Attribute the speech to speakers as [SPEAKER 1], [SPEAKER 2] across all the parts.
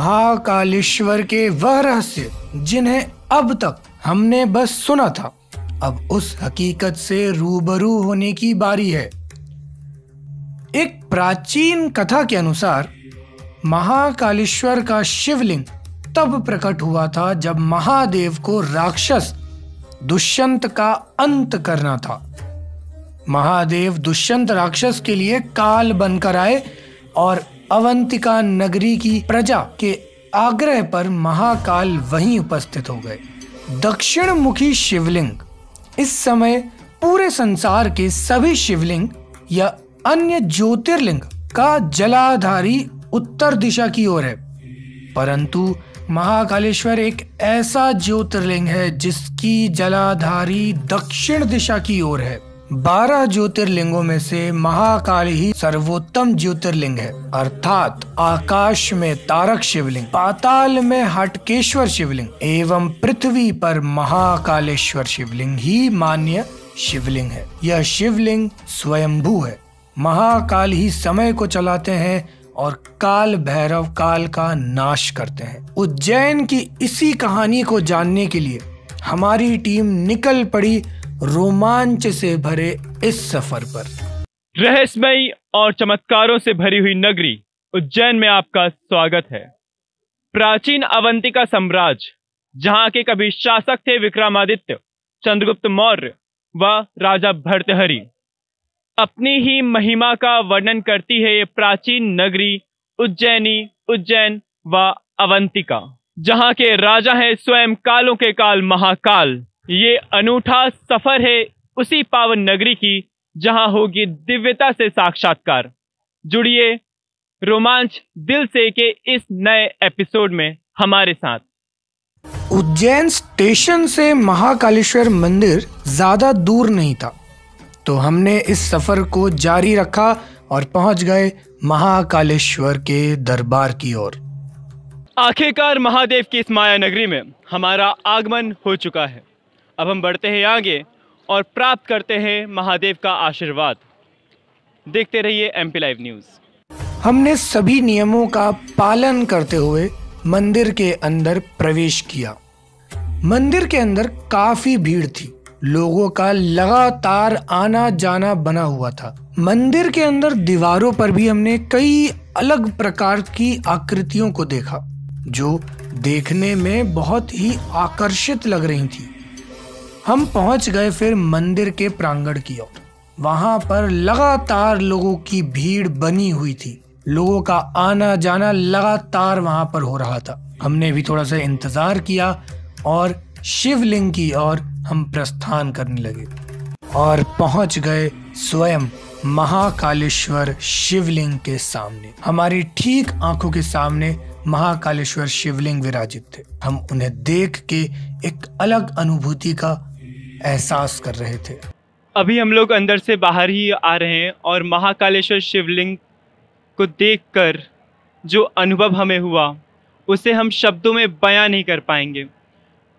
[SPEAKER 1] महाकालेश्वर के वह रहस्य जिन्हें अब तक हमने बस सुना था अब उस हकीकत से रूबरू होने की बारी है एक प्राचीन कथा के अनुसार महाकालेश्वर का शिवलिंग तब प्रकट हुआ था जब महादेव को राक्षस दुष्यंत का अंत करना था महादेव दुष्यंत राक्षस के लिए काल बनकर आए और अवंतिका नगरी की प्रजा के आग्रह पर महाकाल वहीं उपस्थित हो गए दक्षिण मुखी शिवलिंग इस समय पूरे संसार के सभी शिवलिंग या अन्य ज्योतिर्लिंग का जलाधारी उत्तर दिशा की ओर है परंतु महाकालेश्वर एक ऐसा ज्योतिर्लिंग है जिसकी जलाधारी दक्षिण दिशा की ओर है बारह ज्योतिर्लिंगों में से महाकाल ही सर्वोत्तम ज्योतिर्लिंग है अर्थात आकाश में तारक शिवलिंग पाताल में हटकेश्वर शिवलिंग एवं पृथ्वी पर महाकालेश्वर शिवलिंग ही मान्य शिवलिंग है यह शिवलिंग स्वयंभू है महाकाल ही समय को चलाते हैं और काल भैरव काल का नाश करते हैं उज्जैन की इसी कहानी को जानने के लिए हमारी टीम निकल पड़ी रोमांच से भरे इस सफर पर
[SPEAKER 2] रहस्यमयी और चमत्कारों से भरी हुई नगरी उज्जैन में आपका स्वागत है प्राचीन अवंतिका साम्राज्य जहाँ के कभी शासक थे विक्रमादित्य चंद्रगुप्त मौर्य व राजा भरतहरी अपनी ही महिमा का वर्णन करती है ये प्राचीन नगरी उज्जैनी उज्जैन व अवंतिका जहाँ के राजा हैं स्वयं कालों के काल महाकाल ये अनूठा सफर है उसी पावन नगरी की जहां होगी दिव्यता से साक्षात्कार जुड़िए रोमांच दिल से के इस नए एपिसोड में हमारे साथ उज्जैन
[SPEAKER 1] स्टेशन से महाकालेश्वर मंदिर ज्यादा दूर नहीं था तो हमने इस सफर को जारी रखा और पहुंच गए महाकालेश्वर के दरबार की ओर
[SPEAKER 2] आखिरकार महादेव की इस माया नगरी में हमारा आगमन हो चुका है अब हम बढ़ते हैं आगे और प्राप्त करते हैं महादेव का आशीर्वाद देखते रहिए एमपी लाइव न्यूज़
[SPEAKER 1] हमने सभी नियमों का पालन करते हुए मंदिर के अंदर प्रवेश किया मंदिर के अंदर काफी भीड़ थी लोगों का लगातार आना जाना बना हुआ था मंदिर के अंदर दीवारों पर भी हमने कई अलग प्रकार की आकृतियों को देखा जो देखने में बहुत ही आकर्षित लग रही थी हम पहुंच गए फिर मंदिर के प्रांगण की ओर वहां पर लगातार लोगों की भीड़ बनी हुई थी लोगों का आना जाना लगातार वहां पर हो रहा था हमने भी थोड़ा सा इंतजार किया और शिवलिंग की ओर हम प्रस्थान करने लगे और पहुंच गए स्वयं महाकालेश्वर शिवलिंग के सामने हमारी ठीक आंखों के सामने महाकालेश्वर शिवलिंग विराजित थे हम उन्हें देख के एक अलग अनुभूति का एहसास कर रहे थे
[SPEAKER 2] अभी हम लोग अंदर से बाहर ही आ रहे हैं और महाकालेश्वर शिवलिंग को देखकर जो अनुभव हमें हुआ उसे हम शब्दों में बयां नहीं कर पाएंगे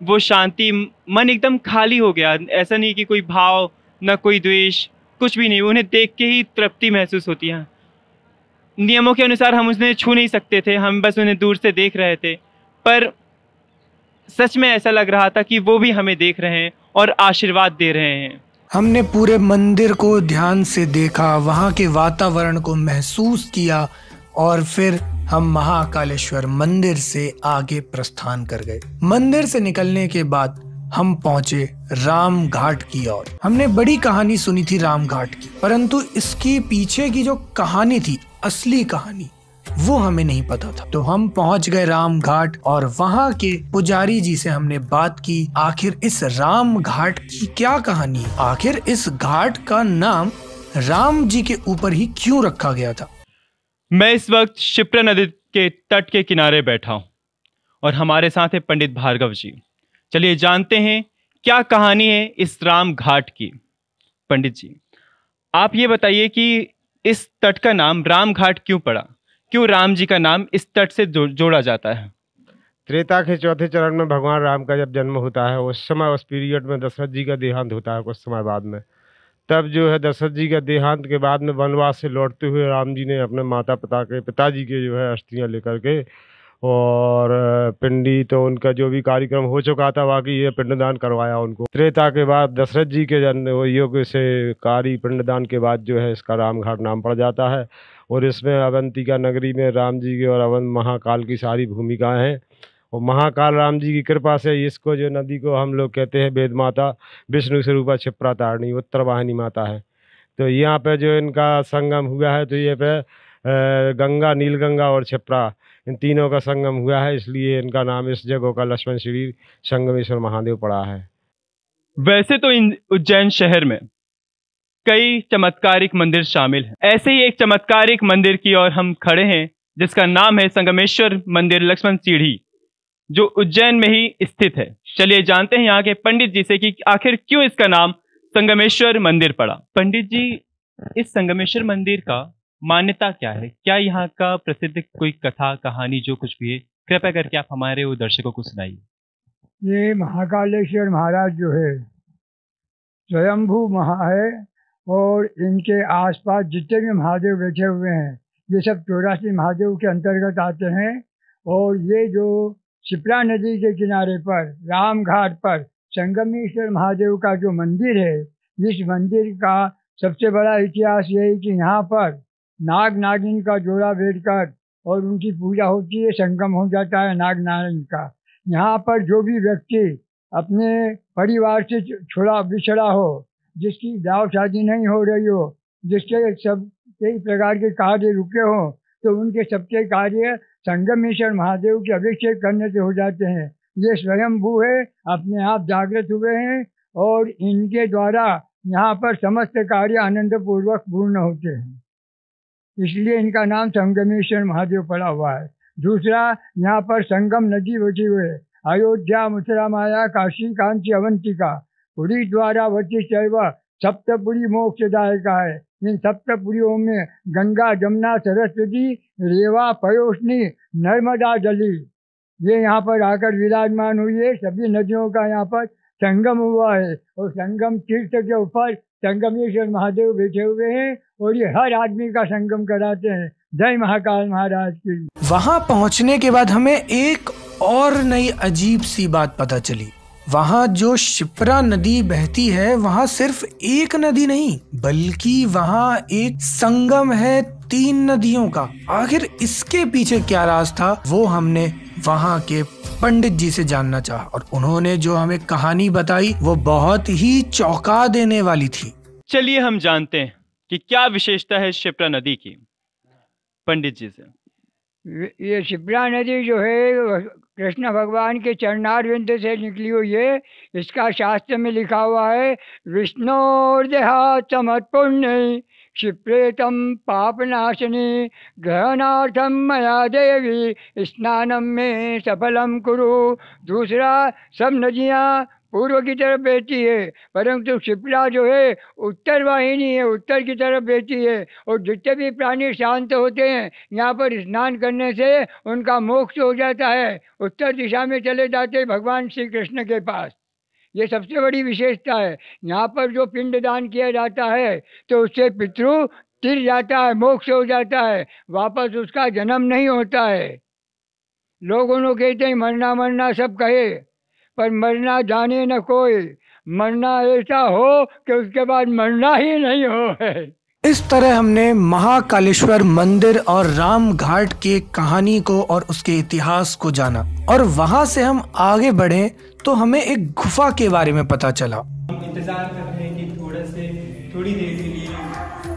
[SPEAKER 2] वो शांति मन एकदम खाली हो गया ऐसा नहीं कि कोई भाव ना कोई द्वेष कुछ भी नहीं उन्हें देख के ही तृप्ति महसूस होती है नियमों के अनुसार हम उन्हें छू नहीं सकते थे हम बस उन्हें दूर से देख रहे थे पर सच में ऐसा लग रहा था कि वो भी हमें देख रहे हैं और आशीर्वाद दे रहे हैं
[SPEAKER 1] हमने पूरे मंदिर को ध्यान से देखा वहाँ के वातावरण को महसूस किया और फिर हम महाकालेश्वर मंदिर से आगे प्रस्थान कर गए मंदिर से निकलने के बाद हम पहुंचे राम घाट की ओर हमने बड़ी कहानी सुनी थी राम घाट की परंतु इसके पीछे की जो कहानी थी असली कहानी वो हमें नहीं पता था तो हम पहुंच गए राम घाट और वहां के पुजारी जी से हमने बात की आखिर इस राम घाट की क्या कहानी आखिर इस घाट का नाम राम जी के ऊपर ही क्यों रखा गया था
[SPEAKER 2] मैं इस वक्त शिप्र नदी के तट के किनारे बैठा हूं और हमारे साथ है पंडित भार्गव जी चलिए जानते हैं क्या कहानी है इस राम घाट की पंडित जी आप ये बताइए कि इस तट का नाम राम घाट क्यों पड़ा क्यों राम जी का नाम इस तट से जो, जोड़ा जाता है
[SPEAKER 3] त्रेता के चौथे चरण में भगवान राम का जब जन्म होता है उस समय उस पीरियड में दशरथ जी का देहांत होता है कुछ समय बाद में तब जो है दशरथ जी का देहांत के बाद में वनवास से लौटते हुए राम जी ने अपने माता पिता के पिताजी के जो है अस्थियाँ लेकर के और पिंडी तो उनका जो भी कार्यक्रम हो चुका था बाकी ये पिंडदान करवाया उनको त्रेता के बाद दशरथ जी के जन योग से कारी पिंडदान के बाद जो है इसका रामघाट नाम पड़ जाता है और इसमें अवंतिका नगरी में राम जी के और अवंत महाकाल की सारी भूमिकाएँ हैं और महाकाल राम जी की कृपा से इसको जो नदी को हम लोग कहते हैं वेद माता विष्णु स्वरूपा छिप्रा तारणी उत्तर वाहिनी माता है तो यहाँ पे जो इनका संगम हुआ है तो ये पे गंगा नीलगंगा और छिप्रा इन तीनों का संगम हुआ है इसलिए इनका नाम इस जगह का लक्ष्मण श्री संगमेश्वर
[SPEAKER 2] महादेव पड़ा है वैसे तो इन उज्जैन शहर में कई चमत्कारिक मंदिर शामिल हैं ऐसे ही एक चमत्कारिक मंदिर की ओर हम खड़े हैं जिसका नाम है संगमेश्वर मंदिर लक्ष्मण सीढ़ी जो उज्जैन में ही स्थित है चलिए जानते हैं यहाँ के पंडित जी से कि आखिर क्यों इसका नाम संगमेश्वर मंदिर पड़ा पंडित जी इस संगमेश्वर मंदिर का मान्यता क्या है क्या यहाँ का प्रसिद्ध कोई कथा कहानी जो कुछ भी है कृपया करके आप हमारे वो दर्शकों को सुनाइए
[SPEAKER 3] ये महाकालेश्वर महाराज जो है स्वयंभू महा है और इनके आसपास जितने भी महादेव बैठे हुए हैं ये सब चौरासी महादेव के अंतर्गत आते हैं और ये जो शिप्रा नदी के किनारे पर राम घाट पर संगमेश्वर महादेव का जो मंदिर है इस मंदिर का सबसे बड़ा इतिहास यही कि यहाँ पर नाग नागिन का जोड़ा बेचकर और उनकी पूजा होती है संगम हो जाता है नाग नारायण का यहाँ पर जो भी व्यक्ति अपने परिवार से छुड़ा बिछड़ा हो जिसकी दाव शादी नहीं हो रही हो जिसके सब कई प्रकार के कार्य रुके हों तो उनके सबके कार्य संगमेश्वर महादेव के अभिषेक करने से हो जाते हैं ये स्वयंभू है अपने आप जागृत हुए हैं और इनके द्वारा यहाँ पर समस्त कार्य आनंद पूर्वक पूर्ण होते हैं इसलिए इनका नाम संगमेश्वर महादेव पड़ा हुआ है दूसरा यहाँ पर संगम नदी बची हुई है अयोध्या मथुरा माया काशी कांची अवंतिका पुरी द्वारा वती शैव सप्तपुरी का है इन सप्तपुरियों में गंगा जमुना सरस्वती रेवा पयोशनी नर्मदा जली ये यहाँ पर आकर विराजमान हुई है सभी नदियों का यहाँ पर संगम हुआ है और संगम तीर्थ के ऊपर संगमेश्वर महादेव बैठे हुए हैं और ये हर आदमी का संगम कराते हैं जय महाकाल महाराज की
[SPEAKER 1] वहाँ पहुँचने के बाद हमें एक और नई अजीब सी बात पता चली वहाँ जो शिप्रा नदी बहती है वहाँ सिर्फ एक नदी नहीं बल्कि वहाँ एक संगम है तीन नदियों का आखिर इसके पीछे क्या राज था वो हमने वहाँ के पंडित जी से जानना चाहा और उन्होंने जो हमें कहानी बताई वो बहुत ही चौंका देने वाली थी
[SPEAKER 2] चलिए हम जानते हैं कि क्या विशेषता है शिप्रा नदी की पंडित जी से
[SPEAKER 4] ये शिप्रा नदी जो है कृष्ण भगवान के चरणारविंद से निकली हुई है इसका शास्त्र में लिखा हुआ है विष्णु देहा चमत पुण्य क्षिप्रेत पापनाशिनी ग्रहणार्थं मया देवी स्नानम में सफलम कुरु दूसरा सब नदियाँ पूर्व की तरफ बहती है परंतु क्षिप्रा जो है उत्तर वाहिनी है उत्तर की तरफ बहती है और जितने भी प्राणी शांत होते हैं यहाँ पर स्नान करने से उनका मोक्ष हो जाता है उत्तर दिशा में चले जाते भगवान श्री कृष्ण के पास ये सबसे बड़ी विशेषता है यहाँ पर जो पिंड दान किया जाता है तो उससे पितृ तिर जाता है मोक्ष हो जाता है वापस उसका जन्म नहीं होता है लोग उन्होंने कहते हैं मरना मरना सब कहे पर मरना जाने न कोई मरना ऐसा हो कि उसके बाद मरना ही नहीं हो है
[SPEAKER 1] इस तरह हमने महाकालेश्वर मंदिर और राम घाट के कहानी को और उसके इतिहास को जाना और वहां से हम आगे बढ़े तो हमें एक गुफा के बारे में पता चला
[SPEAKER 2] इंतजार कर रहे हैं कि थोड़ा से थोड़ी देर के
[SPEAKER 4] लिए